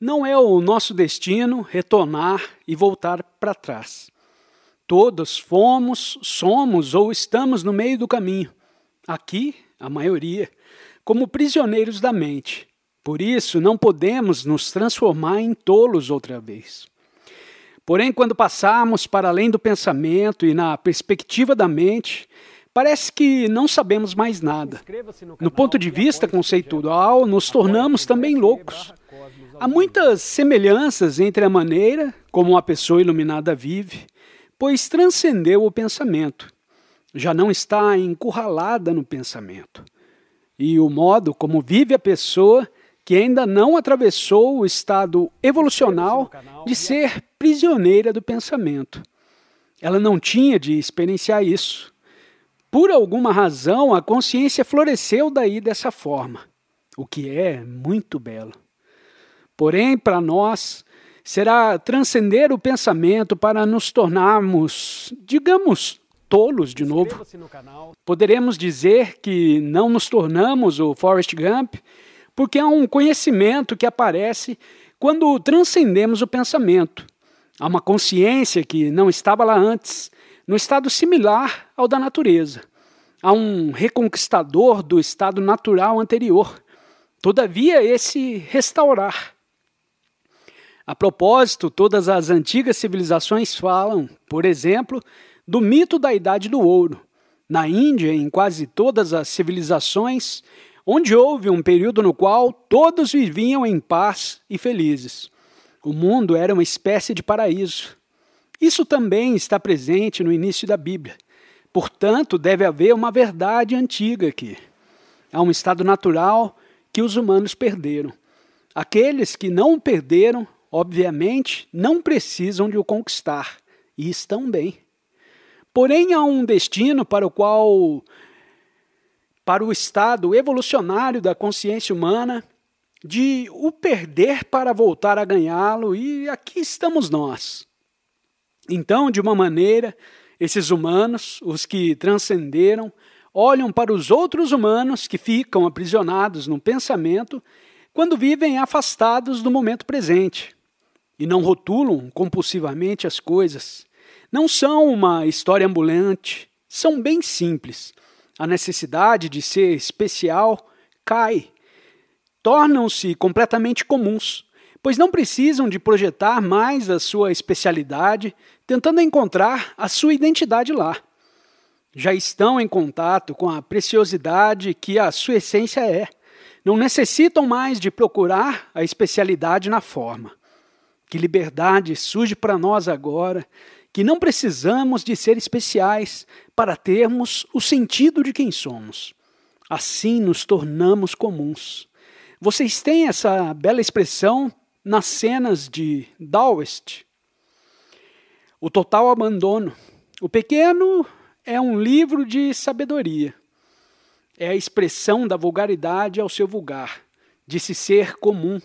Não é o nosso destino retornar e voltar para trás. Todos fomos, somos ou estamos no meio do caminho. Aqui, a maioria, como prisioneiros da mente. Por isso, não podemos nos transformar em tolos outra vez. Porém, quando passarmos para além do pensamento e na perspectiva da mente, parece que não sabemos mais nada. No ponto de vista conceitual, nos tornamos também loucos. Há muitas semelhanças entre a maneira como uma pessoa iluminada vive, pois transcendeu o pensamento, já não está encurralada no pensamento, e o modo como vive a pessoa que ainda não atravessou o estado evolucional de ser prisioneira do pensamento. Ela não tinha de experienciar isso. Por alguma razão, a consciência floresceu daí dessa forma, o que é muito belo. Porém, para nós, será transcender o pensamento para nos tornarmos, digamos, tolos de novo. Poderemos dizer que não nos tornamos o Forrest Gump, porque há é um conhecimento que aparece quando transcendemos o pensamento. Há uma consciência que não estava lá antes, no estado similar ao da natureza. Há um reconquistador do estado natural anterior. Todavia, esse restaurar a propósito, todas as antigas civilizações falam, por exemplo, do mito da Idade do Ouro. Na Índia, em quase todas as civilizações, onde houve um período no qual todos viviam em paz e felizes. O mundo era uma espécie de paraíso. Isso também está presente no início da Bíblia. Portanto, deve haver uma verdade antiga aqui. Há um estado natural que os humanos perderam. Aqueles que não o perderam obviamente, não precisam de o conquistar e estão bem. Porém, há um destino para o qual, para o estado evolucionário da consciência humana, de o perder para voltar a ganhá-lo, e aqui estamos nós. Então, de uma maneira, esses humanos, os que transcenderam, olham para os outros humanos que ficam aprisionados no pensamento quando vivem afastados do momento presente e não rotulam compulsivamente as coisas. Não são uma história ambulante, são bem simples. A necessidade de ser especial cai. Tornam-se completamente comuns, pois não precisam de projetar mais a sua especialidade, tentando encontrar a sua identidade lá. Já estão em contato com a preciosidade que a sua essência é. Não necessitam mais de procurar a especialidade na forma. Que liberdade surge para nós agora, que não precisamos de ser especiais para termos o sentido de quem somos. Assim nos tornamos comuns. Vocês têm essa bela expressão nas cenas de Daoist? O total abandono. O pequeno é um livro de sabedoria. É a expressão da vulgaridade ao seu vulgar, de se ser comum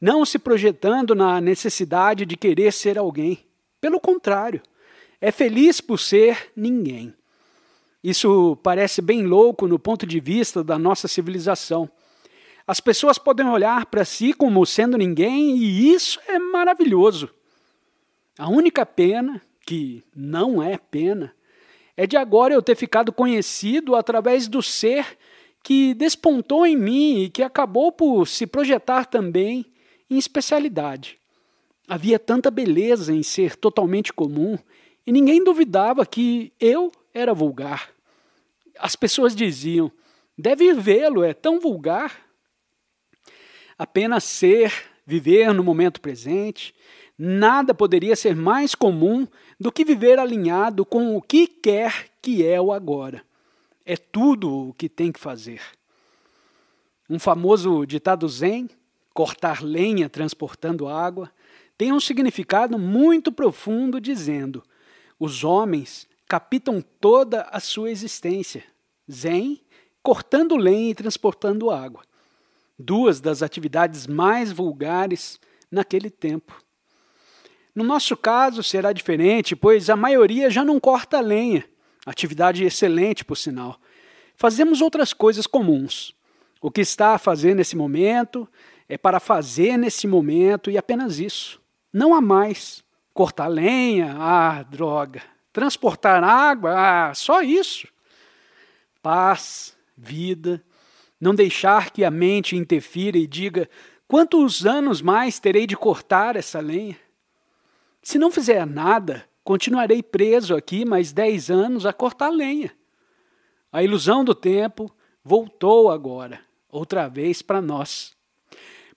não se projetando na necessidade de querer ser alguém. Pelo contrário, é feliz por ser ninguém. Isso parece bem louco no ponto de vista da nossa civilização. As pessoas podem olhar para si como sendo ninguém e isso é maravilhoso. A única pena, que não é pena, é de agora eu ter ficado conhecido através do ser que despontou em mim e que acabou por se projetar também em especialidade. Havia tanta beleza em ser totalmente comum e ninguém duvidava que eu era vulgar. As pessoas diziam: deve vê-lo, é tão vulgar. Apenas ser, viver no momento presente, nada poderia ser mais comum do que viver alinhado com o que quer que é o agora. É tudo o que tem que fazer. Um famoso ditado zen cortar lenha transportando água, tem um significado muito profundo dizendo: os homens capitam toda a sua existência, zen, cortando lenha e transportando água. Duas das atividades mais vulgares naquele tempo. No nosso caso será diferente, pois a maioria já não corta lenha, atividade excelente, por sinal. Fazemos outras coisas comuns. O que está a fazer nesse momento é para fazer nesse momento e apenas isso. Não há mais. Cortar lenha? Ah, droga. Transportar água? Ah, só isso. Paz, vida. Não deixar que a mente interfira e diga: quantos anos mais terei de cortar essa lenha? Se não fizer nada, continuarei preso aqui mais dez anos a cortar lenha. A ilusão do tempo voltou agora, outra vez para nós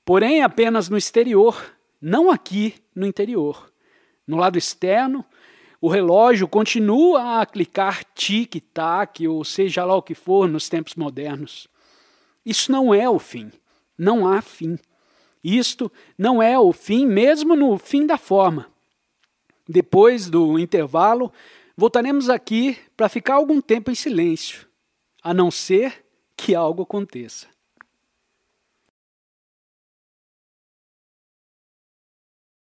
porém apenas no exterior, não aqui no interior. No lado externo, o relógio continua a clicar tic-tac, ou seja lá o que for, nos tempos modernos. Isso não é o fim. Não há fim. Isto não é o fim, mesmo no fim da forma. Depois do intervalo, voltaremos aqui para ficar algum tempo em silêncio, a não ser que algo aconteça.